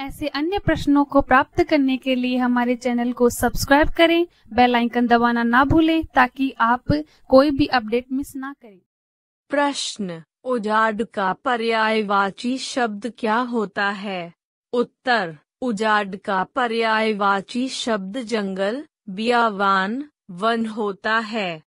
ऐसे अन्य प्रश्नों को प्राप्त करने के लिए हमारे चैनल को सब्सक्राइब करें बेल आइकन दबाना ना भूलें ताकि आप कोई भी अपडेट मिस ना करें प्रश्न उजाड का पर्यायवाची शब्द क्या होता है उत्तर उजाड का पर्यायवाची शब्द जंगल बियावान वन होता है